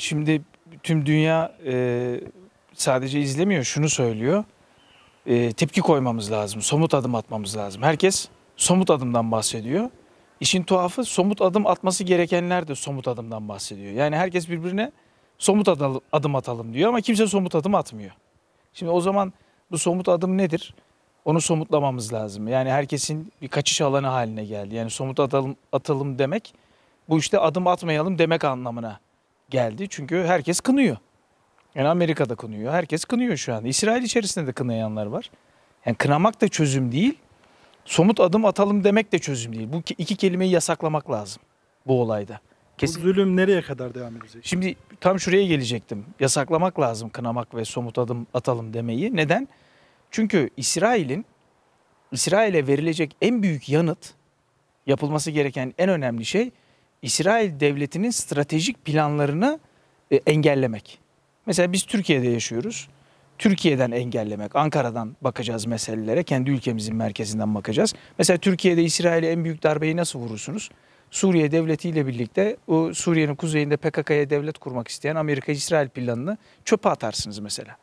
Şimdi tüm dünya e, sadece izlemiyor, şunu söylüyor. E, tepki koymamız lazım, somut adım atmamız lazım. Herkes somut adımdan bahsediyor. İşin tuhafı somut adım atması gerekenler de somut adımdan bahsediyor. Yani herkes birbirine somut adım atalım diyor ama kimse somut adım atmıyor. Şimdi o zaman bu somut adım nedir? Onu somutlamamız lazım. Yani herkesin bir kaçış alanı haline geldi. Yani somut adım atalım demek bu işte adım atmayalım demek anlamına geldi. Çünkü herkes kınıyor. Yani Amerika'da kınıyor. Herkes kınıyor şu anda. İsrail içerisinde de kınayanlar var. Yani kınamak da çözüm değil. Somut adım atalım demek de çözüm değil. Bu iki kelimeyi yasaklamak lazım bu olayda. Kesin. Bu zulüm nereye kadar devam edecek? Şimdi tam şuraya gelecektim. Yasaklamak lazım kınamak ve somut adım atalım demeyi. Neden? Çünkü İsrail'in İsrail'e verilecek en büyük yanıt yapılması gereken en önemli şey İsrail devletinin stratejik planlarını e, engellemek. Mesela biz Türkiye'de yaşıyoruz. Türkiye'den engellemek, Ankara'dan bakacağız meselelere, kendi ülkemizin merkezinden bakacağız. Mesela Türkiye'de İsrail'e en büyük darbeyi nasıl vurursunuz? Suriye devletiyle birlikte o Suriye'nin kuzeyinde PKK'ya devlet kurmak isteyen Amerika-İsrail planını çöpe atarsınız mesela.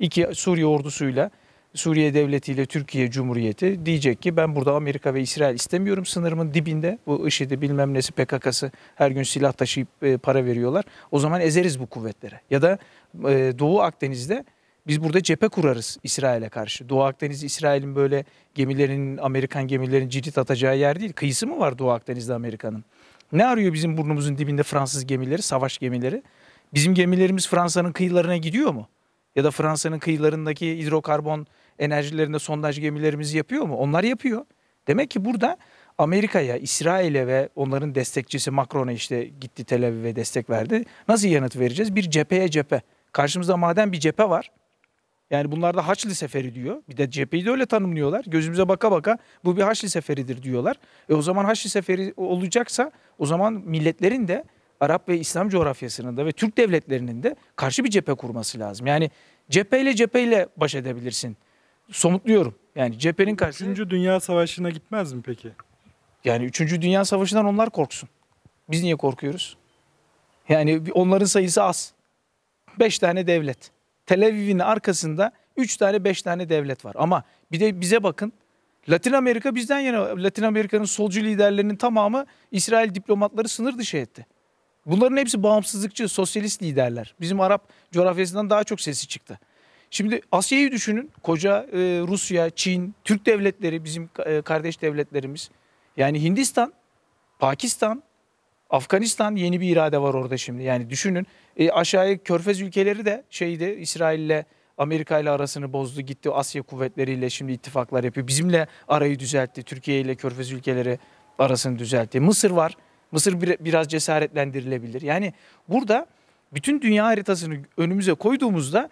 İki Suriye ordusuyla Suriye Devleti ile Türkiye Cumhuriyeti diyecek ki ben burada Amerika ve İsrail istemiyorum sınırımın dibinde. Bu IŞİD'i bilmem nesi PKK'sı her gün silah taşıyıp e, para veriyorlar. O zaman ezeriz bu kuvvetlere. Ya da e, Doğu Akdeniz'de biz burada cephe kurarız İsrail'e karşı. Doğu Akdeniz İsrail'in böyle gemilerin Amerikan gemilerin cirit atacağı yer değil. Kıyısı mı var Doğu Akdeniz'de Amerika'nın? Ne arıyor bizim burnumuzun dibinde Fransız gemileri, savaş gemileri? Bizim gemilerimiz Fransa'nın kıyılarına gidiyor mu? ya da Fransa'nın kıyılarındaki hidrokarbon enerjilerinde sondaj gemilerimizi yapıyor mu? Onlar yapıyor. Demek ki burada Amerika'ya, İsrail'e ve onların destekçisi Macron'a işte gitti Tel Aviv'e destek verdi. Nasıl yanıt vereceğiz? Bir cepheye cephe. Karşımızda madem bir cephe var. Yani bunlar da Haçlı Seferi diyor. Bir de cepheyi de öyle tanımlıyorlar. Gözümüze baka baka bu bir Haçlı Seferidir diyorlar. E o zaman Haçlı Seferi olacaksa o zaman milletlerin de Arap ve İslam coğrafyasının da ve Türk devletlerinin de karşı bir cephe kurması lazım. Yani cepheyle cepheyle baş edebilirsin. Somutluyorum. Yani cephenin karşısında... Üçüncü Dünya Savaşı'na gitmez mi peki? Yani Üçüncü Dünya Savaşı'ndan onlar korksun. Biz niye korkuyoruz? Yani onların sayısı az. Beş tane devlet. Tel Aviv'in arkasında üç tane beş tane devlet var. Ama bir de bize bakın. Latin Amerika bizden yana. Latin Amerika'nın solcu liderlerinin tamamı İsrail diplomatları sınır dışı etti. Bunların hepsi bağımsızlıkçı, sosyalist liderler. Bizim Arap coğrafyasından daha çok sesi çıktı. Şimdi Asya'yı düşünün. Koca e, Rusya, Çin, Türk devletleri bizim e, kardeş devletlerimiz. Yani Hindistan, Pakistan, Afganistan yeni bir irade var orada şimdi. Yani düşünün e, aşağıya Körfez ülkeleri de şeyde İsrail'le Amerika ile arasını bozdu gitti Asya kuvvetleriyle şimdi ittifaklar yapıyor. Bizimle arayı düzeltti. Türkiye ile Körfez ülkeleri arasını düzeltti. Mısır var. Mısır bir, biraz cesaretlendirilebilir. Yani burada bütün dünya haritasını önümüze koyduğumuzda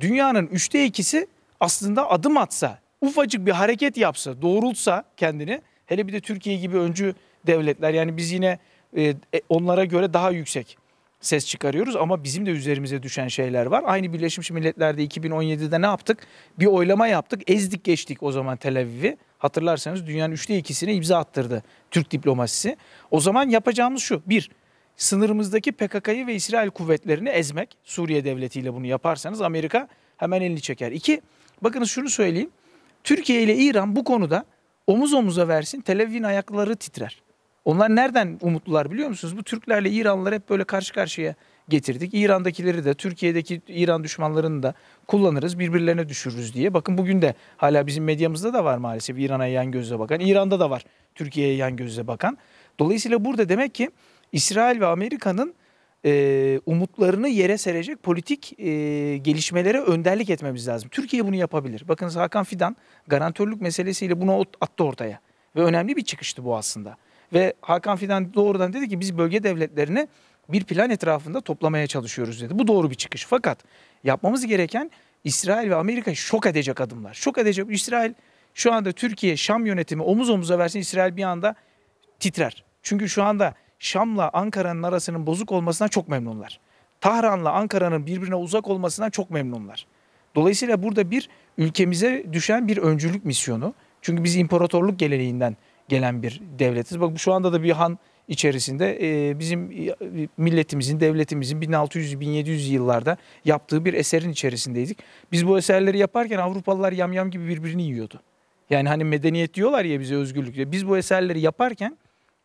dünyanın üçte ikisi aslında adım atsa, ufacık bir hareket yapsa, doğrultsa kendini hele bir de Türkiye gibi öncü devletler yani biz yine e, e onlara göre daha yüksek ses çıkarıyoruz ama bizim de üzerimize düşen şeyler var. Aynı Birleşmiş Milletler'de 2017'de ne yaptık? Bir oylama yaptık. Ezdik geçtik o zaman Tel Aviv'i hatırlarsanız dünyanın üçte ikisine imza attırdı Türk diplomasisi. O zaman yapacağımız şu. Bir, sınırımızdaki PKK'yı ve İsrail kuvvetlerini ezmek. Suriye devletiyle bunu yaparsanız Amerika hemen elini çeker. İki, bakınız şunu söyleyeyim. Türkiye ile İran bu konuda omuz omuza versin Tel Aviv'in ayakları titrer. Onlar nereden umutlular biliyor musunuz? Bu Türklerle İranlılar hep böyle karşı karşıya getirdik. İran'dakileri de Türkiye'deki İran düşmanlarını da kullanırız birbirlerine düşürürüz diye. Bakın bugün de hala bizim medyamızda da var maalesef İran'a yan gözle bakan. İran'da da var Türkiye'ye yan gözle bakan. Dolayısıyla burada demek ki İsrail ve Amerika'nın e, umutlarını yere serecek politik e, gelişmelere önderlik etmemiz lazım. Türkiye bunu yapabilir. bakın Hakan Fidan garantörlük meselesiyle bunu attı ortaya. Ve önemli bir çıkıştı bu aslında. Ve Hakan Fidan doğrudan dedi ki biz bölge devletlerine bir plan etrafında toplamaya çalışıyoruz dedi. Bu doğru bir çıkış. Fakat yapmamız gereken İsrail ve Amerika şok edecek adımlar. Şok edecek. İsrail şu anda Türkiye Şam yönetimi omuz omuza versin İsrail bir anda titrer. Çünkü şu anda Şam'la Ankara'nın arasının bozuk olmasından çok memnunlar. Tahran'la Ankara'nın birbirine uzak olmasından çok memnunlar. Dolayısıyla burada bir ülkemize düşen bir öncülük misyonu. Çünkü biz imparatorluk geleneğinden gelen bir devletiz. Bak şu anda da bir han içerisinde e, bizim e, milletimizin, devletimizin 1600-1700 yıllarda yaptığı bir eserin içerisindeydik. Biz bu eserleri yaparken Avrupalılar yamyam gibi birbirini yiyordu. Yani hani medeniyet diyorlar ya bize özgürlük diye. Biz bu eserleri yaparken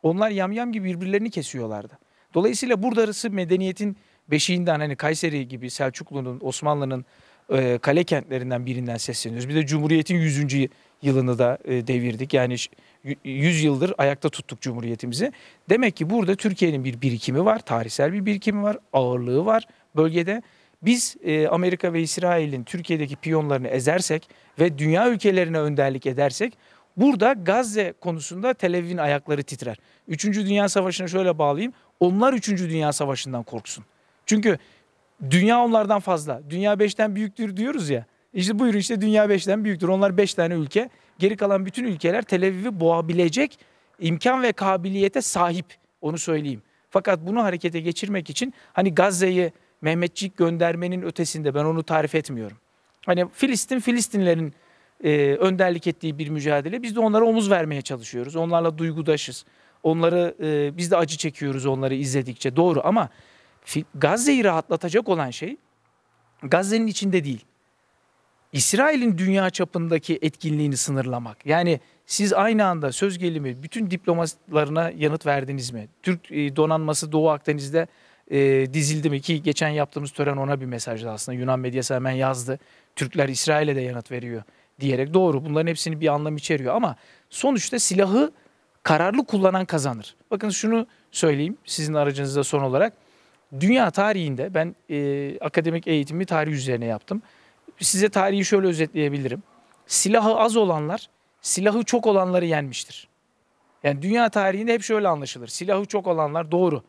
onlar yamyam gibi birbirlerini kesiyorlardı. Dolayısıyla buradası medeniyetin beşiğinden hani Kayseri gibi Selçuklu'nun, Osmanlı'nın e, kale kentlerinden birinden sesleniyoruz. Bir de Cumhuriyet'in 100 yılını da e, devirdik. Yani 100 yıldır ayakta tuttuk Cumhuriyetimizi. Demek ki burada Türkiye'nin bir birikimi var, tarihsel bir birikimi var, ağırlığı var bölgede. Biz e, Amerika ve İsrail'in Türkiye'deki piyonlarını ezersek ve dünya ülkelerine önderlik edersek burada Gazze konusunda Tel Aviv'in ayakları titrer. Üçüncü Dünya Savaşı'na şöyle bağlayayım. Onlar Üçüncü Dünya Savaşı'ndan korksun. Çünkü dünya onlardan fazla. Dünya beşten büyüktür diyoruz ya. İşte buyurun işte dünya beşten büyüktür. Onlar beş tane ülke. Geri kalan bütün ülkeler Tel Aviv'i boğabilecek imkan ve kabiliyete sahip. Onu söyleyeyim. Fakat bunu harekete geçirmek için hani Gazze'yi Mehmetçik göndermenin ötesinde ben onu tarif etmiyorum. Hani Filistin Filistinlerin e, önderlik ettiği bir mücadele. Biz de onlara omuz vermeye çalışıyoruz. Onlarla duygudaşız. Onları e, biz de acı çekiyoruz onları izledikçe. Doğru ama Gazze'yi rahatlatacak olan şey Gazze'nin içinde değil. İsrail'in dünya çapındaki etkinliğini sınırlamak. Yani siz aynı anda söz gelimi bütün diplomatlarına yanıt verdiniz mi? Türk e, donanması Doğu Akdeniz'de e, dizildi mi ki geçen yaptığımız tören ona bir mesajdı aslında. Yunan medyası hemen yazdı. Türkler İsrail'e de yanıt veriyor diyerek doğru bunların hepsini bir anlam içeriyor ama sonuçta silahı kararlı kullanan kazanır. Bakın şunu söyleyeyim sizin aracınızda son olarak. Dünya tarihinde ben e, akademik eğitimi tarih üzerine yaptım size tarihi şöyle özetleyebilirim. Silahı az olanlar silahı çok olanları yenmiştir. Yani dünya tarihinde hep şöyle anlaşılır. Silahı çok olanlar doğru.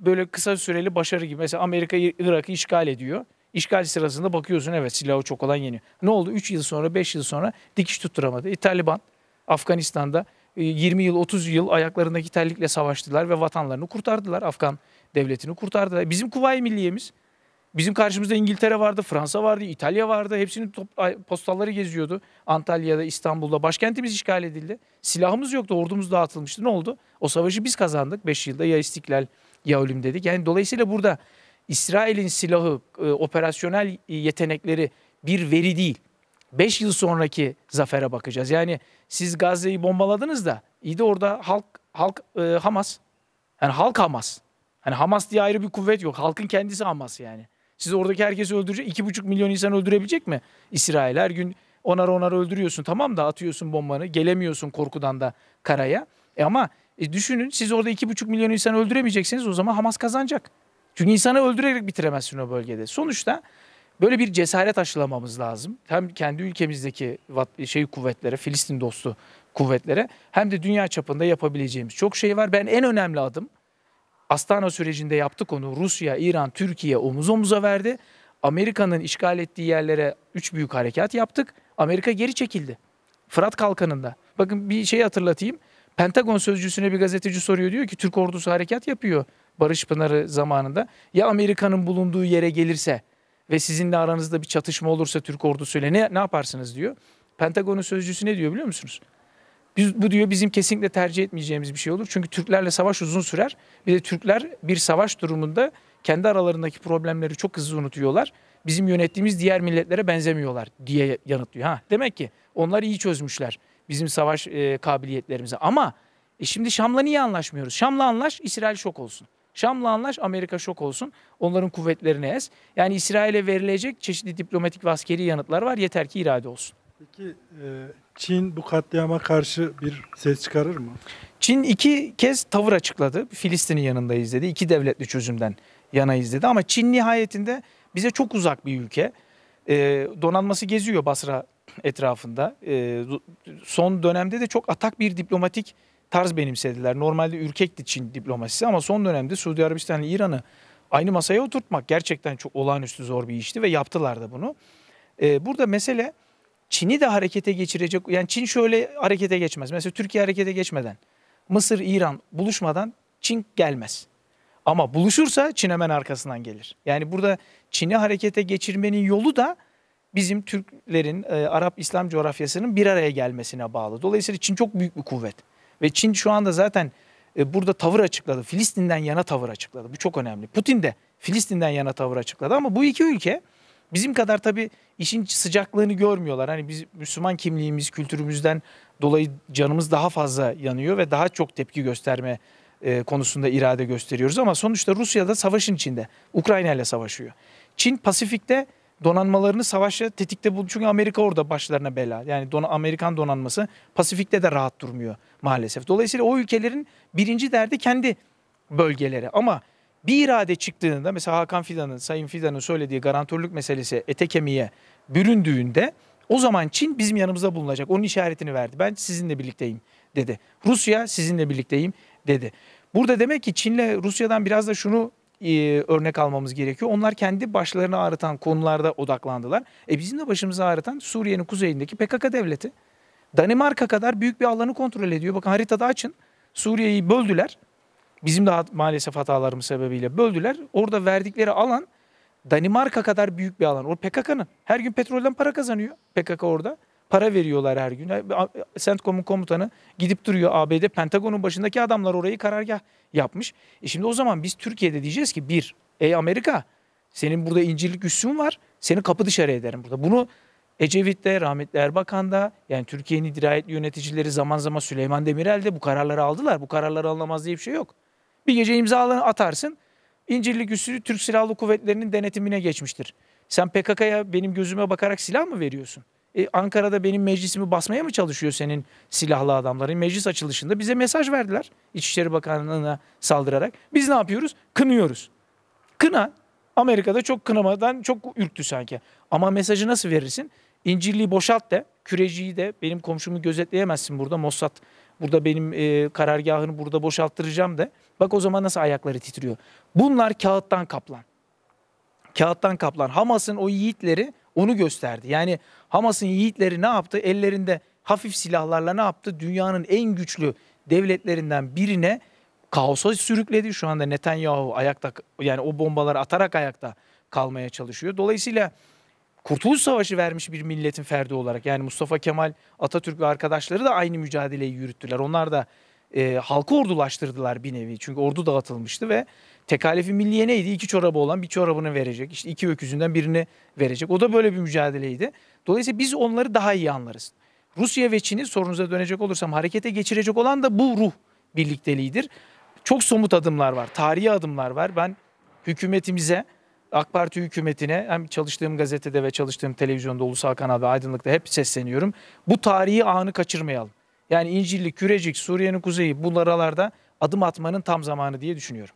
Böyle kısa süreli başarı gibi. Mesela Amerika Irak'ı işgal ediyor. İşgal sırasında bakıyorsun evet silahı çok olan yeniyor. Ne oldu? 3 yıl sonra 5 yıl sonra dikiş tutturamadı. E, Taliban Afganistan'da 20 e, yıl 30 yıl ayaklarındaki terlikle savaştılar ve vatanlarını kurtardılar. Afgan devletini kurtardılar. Bizim Kuvayi Milliye'miz Bizim karşımızda İngiltere vardı, Fransa vardı, İtalya vardı. Hepsinin top, postalları geziyordu. Antalya'da, İstanbul'da. Başkentimiz işgal edildi. Silahımız yoktu, ordumuz dağıtılmıştı. Ne oldu? O savaşı biz kazandık. 5 yılda ya istiklal ya ölüm dedik. Yani dolayısıyla burada İsrail'in silahı, e, operasyonel e, yetenekleri bir veri değil. 5 yıl sonraki zafere bakacağız. Yani siz Gazze'yi bombaladınız da iyi de orada halk halk e, Hamas. Yani halk Hamas. Hani Hamas diye ayrı bir kuvvet yok. Halkın kendisi Hamas yani. Siz oradaki herkesi öldürecek. iki buçuk milyon insan öldürebilecek mi İsrail? Her gün onar onar öldürüyorsun. Tamam da atıyorsun bombanı. Gelemiyorsun korkudan da karaya. E ama e düşünün siz orada iki buçuk milyon insan öldüremeyeceksiniz. O zaman Hamas kazanacak. Çünkü insanı öldürerek bitiremezsin o bölgede. Sonuçta böyle bir cesaret aşılamamız lazım. Hem kendi ülkemizdeki şey kuvvetlere, Filistin dostu kuvvetlere hem de dünya çapında yapabileceğimiz çok şey var. Ben en önemli adım Astana sürecinde yaptık onu. Rusya, İran, Türkiye omuz omuza verdi. Amerika'nın işgal ettiği yerlere üç büyük harekat yaptık. Amerika geri çekildi. Fırat Kalkanı'nda. Bakın bir şey hatırlatayım. Pentagon sözcüsüne bir gazeteci soruyor diyor ki Türk ordusu harekat yapıyor Barış Pınarı zamanında. Ya Amerika'nın bulunduğu yere gelirse ve sizinle aranızda bir çatışma olursa Türk ordusuyla ne, ne yaparsınız diyor. Pentagon'un sözcüsü ne diyor biliyor musunuz? Biz, bu diyor bizim kesinlikle tercih etmeyeceğimiz bir şey olur. Çünkü Türklerle savaş uzun sürer. Bir de Türkler bir savaş durumunda kendi aralarındaki problemleri çok hızlı unutuyorlar. Bizim yönettiğimiz diğer milletlere benzemiyorlar diye yanıtlıyor. Ha, demek ki onlar iyi çözmüşler bizim savaş e, kabiliyetlerimizi. Ama e şimdi Şam'la niye anlaşmıyoruz? Şam'la anlaş İsrail şok olsun. Şam'la anlaş Amerika şok olsun. Onların kuvvetlerini ez. Yani İsrail'e verilecek çeşitli diplomatik ve askeri yanıtlar var. Yeter ki irade olsun. Peki e, Çin bu katliama karşı bir ses çıkarır mı? Çin iki kez tavır açıkladı. Filistin'in yanındayız dedi. İki devletli çözümden yanayız dedi. Ama Çin nihayetinde bize çok uzak bir ülke. E, donanması geziyor Basra etrafında. E, son dönemde de çok atak bir diplomatik tarz benimsediler. Normalde ürkekti Çin diplomasisi ama son dönemde Suudi Arabistan ile İran'ı aynı masaya oturtmak gerçekten çok olağanüstü zor bir işti ve yaptılar da bunu. E, burada mesele Çin'i de harekete geçirecek. Yani Çin şöyle harekete geçmez. Mesela Türkiye harekete geçmeden, Mısır, İran buluşmadan Çin gelmez. Ama buluşursa Çin hemen arkasından gelir. Yani burada Çin'i harekete geçirmenin yolu da bizim Türklerin, e, Arap İslam coğrafyasının bir araya gelmesine bağlı. Dolayısıyla Çin çok büyük bir kuvvet. Ve Çin şu anda zaten e, burada tavır açıkladı. Filistin'den yana tavır açıkladı. Bu çok önemli. Putin de Filistin'den yana tavır açıkladı. Ama bu iki ülke Bizim kadar tabii işin sıcaklığını görmüyorlar. Hani biz Müslüman kimliğimiz, kültürümüzden dolayı canımız daha fazla yanıyor ve daha çok tepki gösterme e, konusunda irade gösteriyoruz. Ama sonuçta Rusya da savaşın içinde. Ukrayna ile savaşıyor. Çin Pasifik'te donanmalarını savaşla tetikte buldu. Çünkü Amerika orada başlarına bela. Yani don Amerikan donanması Pasifik'te de rahat durmuyor maalesef. Dolayısıyla o ülkelerin birinci derdi kendi bölgeleri. Ama bir irade çıktığında mesela Hakan Fidan'ın, Sayın Fidan'ın söylediği garantörlük meselesi ete kemiğe büründüğünde o zaman Çin bizim yanımızda bulunacak. Onun işaretini verdi. Ben sizinle birlikteyim dedi. Rusya sizinle birlikteyim dedi. Burada demek ki Çin'le Rusya'dan biraz da şunu e, örnek almamız gerekiyor. Onlar kendi başlarını ağrıtan konularda odaklandılar. E bizim de başımızı ağrıtan Suriye'nin kuzeyindeki PKK devleti. Danimarka kadar büyük bir alanı kontrol ediyor. Bakın haritada açın. Suriye'yi böldüler. Bizim de maalesef hatalarımız sebebiyle böldüler. Orada verdikleri alan Danimarka kadar büyük bir alan. O PKK'nın. Her gün petrolden para kazanıyor PKK orada. Para veriyorlar her gün. CENTCOM'un komutanı gidip duruyor ABD. Pentagon'un başındaki adamlar orayı karargah yapmış. E şimdi o zaman biz Türkiye'de diyeceğiz ki bir, ey Amerika senin burada incirlik üssün var. Seni kapı dışarı ederim burada. Bunu Ecevit'te, rahmetli Erbakan'da yani Türkiye'nin dirayetli yöneticileri zaman zaman Süleyman Demirel'de bu kararları aldılar. Bu kararları alınamaz diye bir şey yok. Bir gece imzalarını atarsın. İncirlik üssü Türk Silahlı Kuvvetleri'nin denetimine geçmiştir. Sen PKK'ya benim gözüme bakarak silah mı veriyorsun? E, Ankara'da benim meclisimi basmaya mı çalışıyor senin silahlı adamların? Meclis açılışında bize mesaj verdiler İçişleri Bakanlığı'na saldırarak. Biz ne yapıyoruz? Kınıyoruz. Kına Amerika'da çok kınamadan çok ürktü sanki. Ama mesajı nasıl verirsin? İncirliği boşalt de, küreciyi de benim komşumu gözetleyemezsin burada Mossad. Burada benim e, karargahını burada boşalttıracağım de. Bak o zaman nasıl ayakları titriyor. Bunlar kağıttan kaplan. Kağıttan kaplan. Hamas'ın o yiğitleri onu gösterdi. Yani Hamas'ın yiğitleri ne yaptı? Ellerinde hafif silahlarla ne yaptı? Dünyanın en güçlü devletlerinden birine kaosa sürükledi. Şu anda Netanyahu ayakta yani o bombaları atarak ayakta kalmaya çalışıyor. Dolayısıyla Kurtuluş Savaşı vermiş bir milletin ferdi olarak yani Mustafa Kemal, Atatürk ve arkadaşları da aynı mücadeleyi yürüttüler. Onlar da e, halkı ordulaştırdılar bir nevi. Çünkü ordu dağıtılmıştı ve tekalifi milliye neydi? İki çorabı olan bir çorabını verecek. İşte iki öküzünden birini verecek. O da böyle bir mücadeleydi. Dolayısıyla biz onları daha iyi anlarız. Rusya ve Çin'i sorunuza dönecek olursam harekete geçirecek olan da bu ruh birlikteliğidir. Çok somut adımlar var, tarihi adımlar var. Ben hükümetimize, AK Parti hükümetine hem çalıştığım gazetede ve çalıştığım televizyonda, ulusal kanalda aydınlıkta hep sesleniyorum. Bu tarihi anı kaçırmayalım. Yani İncirlik, Kürecik, Suriye'nin kuzeyi bu aralarda adım atmanın tam zamanı diye düşünüyorum.